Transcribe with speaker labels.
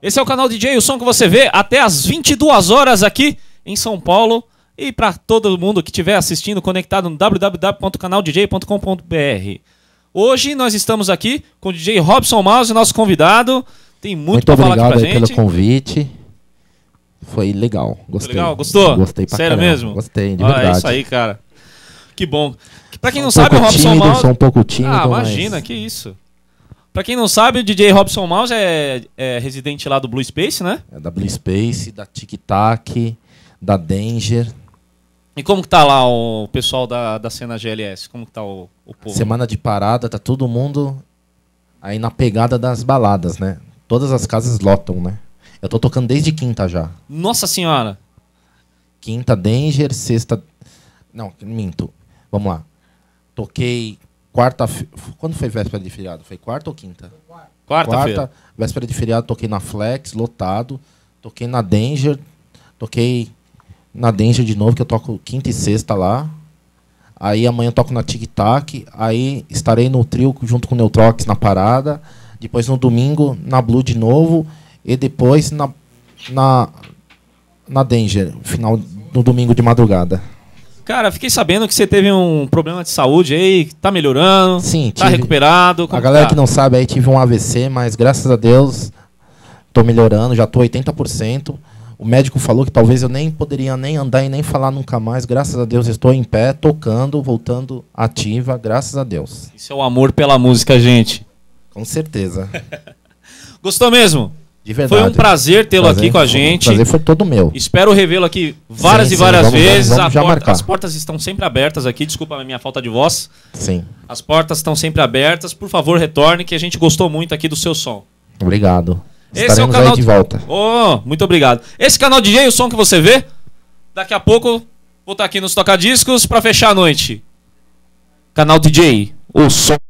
Speaker 1: Esse é o canal DJ, o som que você vê até as 22 horas aqui em São Paulo. E para todo mundo que estiver assistindo, conectado no www.canaldj.com.br. Hoje nós estamos aqui com o DJ Robson Mouse, nosso convidado. Tem muito, muito pra falar obrigado aqui pra pelo
Speaker 2: convite. Foi legal, gostei. Legal, gostou? Gostei pra Sério caramba. mesmo? Gostei, de ah, é verdade. é isso aí,
Speaker 1: cara. Que bom. Pra quem sou não um sabe, o Robson tímido, Mouse... Sou um pouco tímido, Ah, imagina, mas... que isso. Pra quem não sabe, o DJ Robson Mouse é, é residente lá do Blue Space, né? É da Blue Space, da Tic
Speaker 2: Tac, da Danger.
Speaker 1: E como que tá lá o pessoal da, da cena GLS? Como que tá o,
Speaker 2: o povo? Semana de parada, tá todo mundo aí na pegada das baladas, né? Todas as casas lotam, né? Eu tô tocando desde quinta já.
Speaker 1: Nossa senhora!
Speaker 2: Quinta Danger, sexta. Não, minto. Vamos lá. Toquei quarta. Quando foi véspera de feriado? Foi quarta ou quinta? Quarta-feira. Quarta, véspera de feriado, toquei na Flex, lotado. Toquei na Danger. Toquei na Danger de novo, que eu toco quinta e sexta lá. Aí amanhã toco na Tic Tac. Aí estarei no trio junto com o Neutrox na parada. Depois no domingo na Blue de novo. E depois na, na, na Danger, final no domingo de madrugada.
Speaker 1: Cara, fiquei sabendo que você teve um problema de saúde aí, tá melhorando, Sim, tá tive... recuperado. a galera tá? que não
Speaker 2: sabe aí, tive um AVC, mas graças a Deus tô melhorando, já tô 80%. O médico falou que talvez eu nem poderia nem andar e nem falar nunca mais. Graças a Deus estou em pé, tocando, voltando ativa, graças a Deus. Isso é o amor pela música, gente. Com certeza.
Speaker 1: Gostou mesmo? De verdade. Foi um prazer tê-lo aqui com a gente. O prazer foi todo meu. Espero revê-lo aqui várias sim, e várias vamos, vezes. Vamos, vamos porta, as portas estão sempre abertas aqui. Desculpa a minha falta de voz. Sim. As portas estão sempre abertas. Por favor, retorne, que a gente gostou muito aqui do seu som.
Speaker 2: Obrigado. Estaremos Esse é o canal de volta.
Speaker 1: Oh, muito obrigado. Esse canal DJ, o som que você vê, daqui a pouco vou estar aqui nos tocadiscos para fechar a noite. Canal DJ, o som.